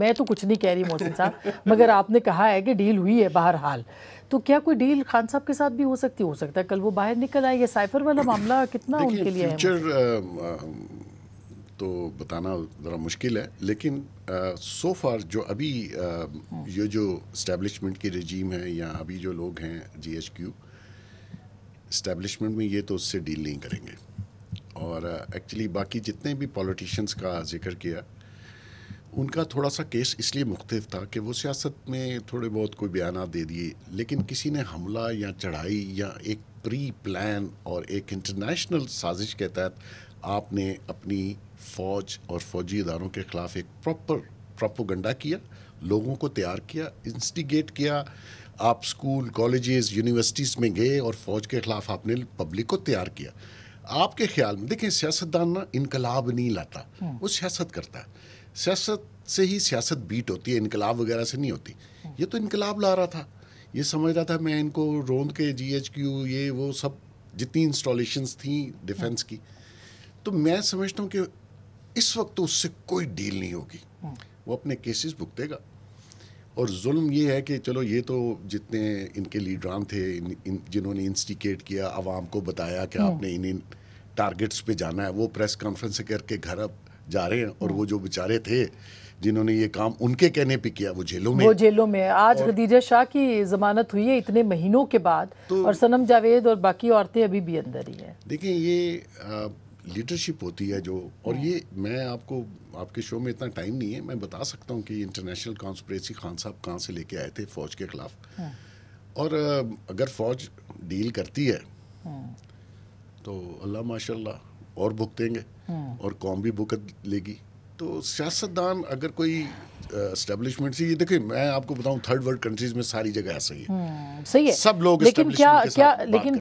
मैं तो कुछ नहीं कह रही मोहसिन साहब मगर आपने कहा है कि डील हुई है बहरहाल तो क्या कोई डील खान साहब के साथ भी हो सकती हो सकता है कल वो बाहर निकल आए ये साइफर वाला मामला कितना उनके लिए तो बताना ज़रा मुश्किल है लेकिन सो फार जो अभी ये जो इस्टेब्लिशमेंट की रजीम है या अभी जो लोग हैं जी एच क्यू इस्टेब्लिशमेंट में ये तो उससे डील नहीं करेंगे और एक्चुअली बाकी जितने भी पॉलिटिशियंस का जिक्र किया उनका थोड़ा सा केस इसलिए मुख्तफ था कि वो सियासत में थोड़े बहुत कोई बयान दे दिए लेकिन किसी ने हमला या चढ़ाई या एक प्री प्लान और एक इंटरनेशनल साजिश के तहत आपने अपनी फ़ौज और फौजी इदारों के ख़िलाफ़ एक प्रॉपर प्रोपोगंडा किया लोगों को तैयार किया इंस्टिगेट किया आप स्कूल कॉलेजेस यूनिवर्सिटीज़ में गए और फ़ौज के ख़िलाफ़ आपने पब्लिक को तैयार किया आपके ख्याल में देखिए सियासतदान ना इनकलाब नहीं लाता हम्म। वो सियासत करता है सियासत से ही सियासत बीट होती है इनकलाब वगैरह से नहीं होती ये तो इनकलाब ला रहा था ये समझ रहा था मैं इनको रोंद के जी एच क्यू ये वो सब जितनी इंस्टॉलेशन थी डिफेंस की तो मैं समझता हूँ कि इस वक्त तो उससे कोई डील नहीं होगी वो अपने केसेस भुगतेगा और जुल्म ये है कि चलो ये तो जितने इनके लीडरान थे इन, इन, जिन्होंने इंस्टिकेट किया आवाम को बताया कि हम्म। आपने इन इन टारगेट्स पे जाना है वो प्रेस कॉन्फ्रेंस करके घर अब जा रहे हैं और हाँ। वो जो बेचारे थे जिन्होंने ये काम उनके कहने पे किया वो जेलों में वो जेलों में आज खदीजा शाह की जमानत हुई है इतने महीनों के बाद तो, और सनम जावेद और बाकी औरतें अभी भी अंदर ही हैं देखिए ये लीडरशिप होती है जो और ये हाँ। मैं आपको आपके शो में इतना टाइम नहीं है मैं बता सकता हूँ कि इंटरनेशनल कॉन्स्परेसी खान साहब कहाँ से लेके आए थे फ़ौज के ख़िलाफ़ हाँ। और अगर फ़ौज डील करती है तो अल्लाह माशाल्लाह और भुगतेंगे हम्म। और कौम भी भुगत लेगी तो सियासतदान अगर कोई इस्टेब्लिशमेंट से ये देखिए मैं आपको बताऊं थर्ड वर्ल्ड कंट्रीज में सारी जगह ऐसा ही है हम्म, सही है सब लोग लेकिन क्या क्या लेकिन